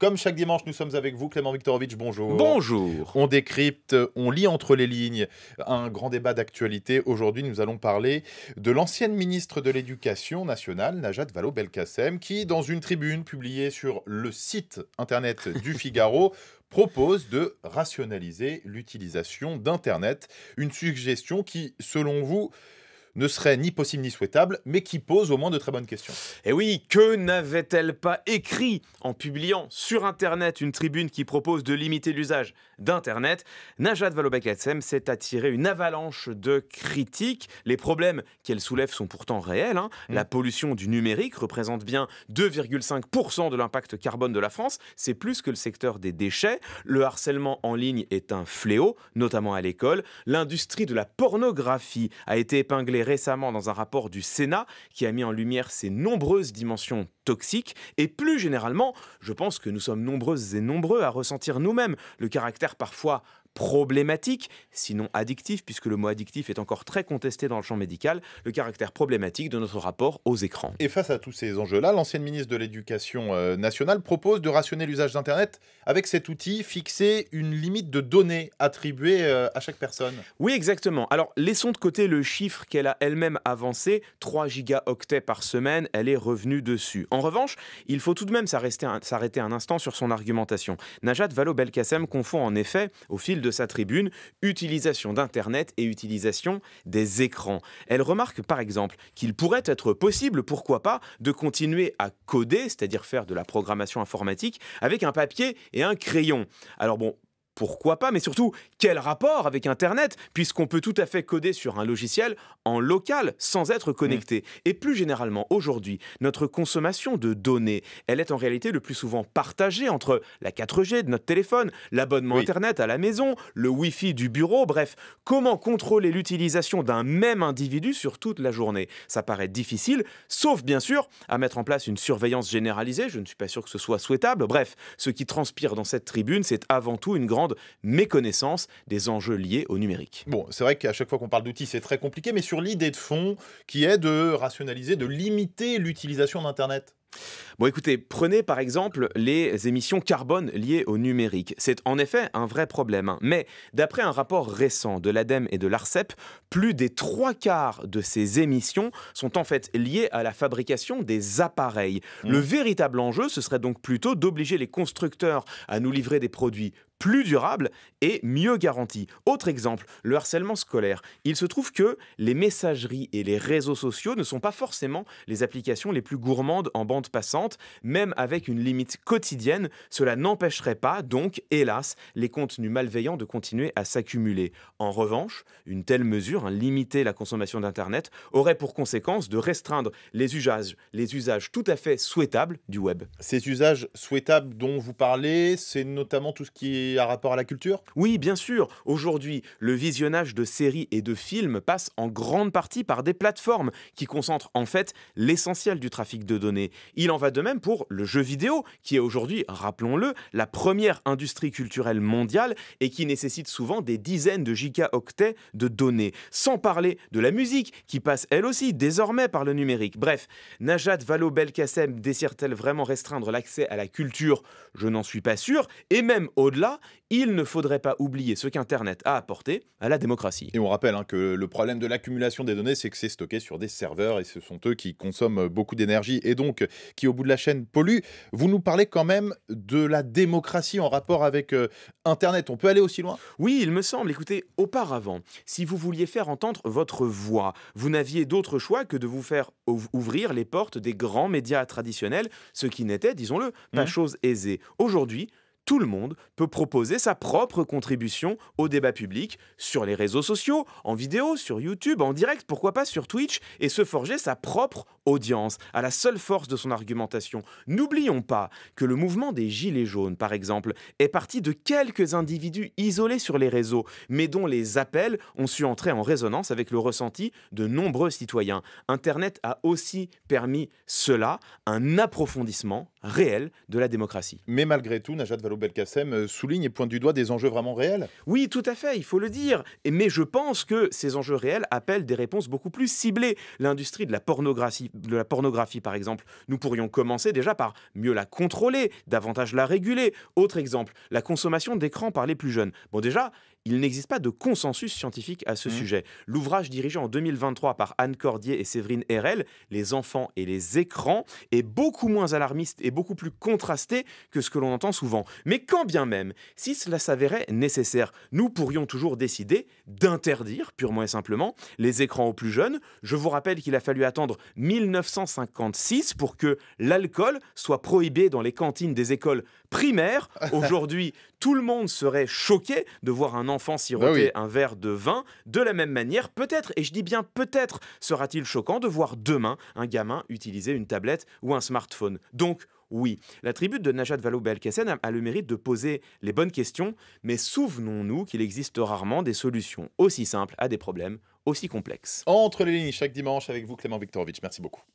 Comme chaque dimanche, nous sommes avec vous, Clément Viktorovitch, bonjour. Bonjour. On décrypte, on lit entre les lignes un grand débat d'actualité. Aujourd'hui, nous allons parler de l'ancienne ministre de l'Éducation nationale, Najat Vallaud-Belkacem, qui, dans une tribune publiée sur le site internet du Figaro, propose de rationaliser l'utilisation d'Internet. Une suggestion qui, selon vous, ne serait ni possible ni souhaitable, mais qui pose au moins de très bonnes questions. Et eh oui, que n'avait-elle pas écrit en publiant sur Internet une tribune qui propose de limiter l'usage d'Internet Najat Vallaud-Belkacem s'est attiré une avalanche de critiques. Les problèmes qu'elle soulève sont pourtant réels. Hein. Mm. La pollution du numérique représente bien 2,5% de l'impact carbone de la France. C'est plus que le secteur des déchets. Le harcèlement en ligne est un fléau, notamment à l'école. L'industrie de la pornographie a été épinglée récemment dans un rapport du Sénat qui a mis en lumière ces nombreuses dimensions toxiques. Et plus généralement, je pense que nous sommes nombreuses et nombreux à ressentir nous-mêmes le caractère parfois problématique, sinon addictif, puisque le mot addictif est encore très contesté dans le champ médical, le caractère problématique de notre rapport aux écrans. Et face à tous ces enjeux-là, l'ancienne ministre de l'Éducation euh, nationale propose de rationner l'usage d'Internet avec cet outil, fixer une limite de données attribuées euh, à chaque personne. Oui, exactement. Alors, laissons de côté le chiffre qu'elle a elle-même avancé, 3 gigaoctets par semaine, elle est revenue dessus. En revanche, il faut tout de même s'arrêter un, instant sur son argumentation. Najat Vallaud-Belkacem confond en effet, au fil de sa tribune, utilisation d'Internet et utilisation des écrans. Elle remarque par exemple qu'il pourrait être possible, pourquoi pas, de continuer à coder, c'est-à-dire faire de la programmation informatique, avec un papier et un crayon. Alors bon, pourquoi pas, mais surtout, quel rapport avec Internet, puisqu'on peut tout à fait coder sur un logiciel en local sans être connecté. Mm. Et plus généralement, aujourd'hui, notre consommation de données, elle est en réalité le plus souvent partagée entre la 4G de notre téléphone, l'abonnement Internet à la maison, le Wi-Fi du bureau, bref, comment contrôler l'utilisation d'un même individu sur toute la journée Ça paraît difficile, sauf bien sûr à mettre en place une surveillance généralisée, je ne suis pas sûr que ce soit souhaitable, bref, ce qui transpire dans cette tribune, c'est avant tout une grande méconnaissance des enjeux liés au numérique. Bon, c'est vrai qu'à chaque fois qu'on parle d'outils, c'est très compliqué, mais sur l'idée de fond qui est de rationaliser, de limiter l'utilisation d'Internet. Bon écoutez, prenez par exemple les émissions carbone liées au numérique. C'est en effet un vrai problème. Hein. Mais d'après un rapport récent de l'ADEME et de l'ARCEP, plus des trois quarts de ces émissions sont en fait liées à la fabrication des appareils. Mmh. Le véritable enjeu, ce serait donc plutôt d'obliger les constructeurs à nous livrer des produits plus durable et mieux garantie. Autre exemple, le harcèlement scolaire. Il se trouve que les messageries et les réseaux sociaux ne sont pas forcément les applications les plus gourmandes en bande passante, même avec une limite quotidienne, cela n'empêcherait pas donc, hélas, les contenus malveillants de continuer à s'accumuler. En revanche, une telle mesure, hein, limiter la consommation d'Internet, aurait pour conséquence de restreindre les usages, les usages tout à fait souhaitables du web. Ces usages souhaitables dont vous parlez, c'est notamment tout ce qui est à rapport à la culture Oui, bien sûr. Aujourd'hui, le visionnage de séries et de films passe en grande partie par des plateformes qui concentrent en fait l'essentiel du trafic de données. Il en va de même pour le jeu vidéo, qui est aujourd'hui, rappelons-le, la première industrie culturelle mondiale et qui nécessite souvent des dizaines de gigaoctets de données. Sans parler de la musique, qui passe elle aussi désormais par le numérique. Bref, Najat Vallaud-Belkacem désire-t-elle vraiment restreindre l'accès à la culture Je n'en suis pas sûr. Et même au-delà, il ne faudrait pas oublier ce qu'Internet a apporté à la démocratie. Et on rappelle hein, que le problème de l'accumulation des données, c'est que c'est stocké sur des serveurs et ce sont eux qui consomment beaucoup d'énergie et donc qui, au bout de la chaîne, polluent. Vous nous parlez quand même de la démocratie en rapport avec euh, Internet. On peut aller aussi loin Oui, il me semble. Écoutez, auparavant, si vous vouliez faire entendre votre voix, vous n'aviez d'autre choix que de vous faire ouvrir les portes des grands médias traditionnels, ce qui n'était, disons-le, pas mmh. chose aisée. Aujourd'hui, tout le monde peut proposer sa propre contribution au débat public sur les réseaux sociaux, en vidéo, sur YouTube, en direct, pourquoi pas sur Twitch, et se forger sa propre audience, à la seule force de son argumentation. N'oublions pas que le mouvement des Gilets jaunes, par exemple, est parti de quelques individus isolés sur les réseaux, mais dont les appels ont su entrer en résonance avec le ressenti de nombreux citoyens. Internet a aussi permis cela, un approfondissement réel de la démocratie. Mais malgré tout, Najat Vallaud-Belkacem euh, souligne et pointe du doigt des enjeux vraiment réels. Oui, tout à fait, il faut le dire. Mais je pense que ces enjeux réels appellent des réponses beaucoup plus ciblées. L'industrie de la pornographie, de la pornographie, par exemple, nous pourrions commencer déjà par mieux la contrôler, davantage la réguler. Autre exemple, la consommation d'écran par les plus jeunes. Bon, déjà, il n'existe pas de consensus scientifique à ce mmh. sujet. L'ouvrage dirigé en 2023 par Anne Cordier et Séverine Herel, Les enfants et les écrans, est beaucoup moins alarmiste et beaucoup plus contrasté que ce que l'on entend souvent. Mais quand bien même, si cela s'avérait nécessaire, nous pourrions toujours décider d'interdire, purement et simplement, les écrans aux plus jeunes. Je vous rappelle qu'il a fallu attendre 1000 1956 pour que l'alcool soit prohibé dans les cantines des écoles primaires. Aujourd'hui, tout le monde serait choqué de voir un enfant siroter bah un verre de vin. De la même manière, peut-être, et je dis bien peut-être, sera-t-il choquant de voir demain un gamin utiliser une tablette ou un smartphone. Donc, oui, la tribute de Najat Vallaud-Belkacem a le mérite de poser les bonnes questions, mais souvenons-nous qu'il existe rarement des solutions aussi simples à des problèmes aussi complexes. Entre les lignes chaque dimanche avec vous Clément Viktorovitch, merci beaucoup.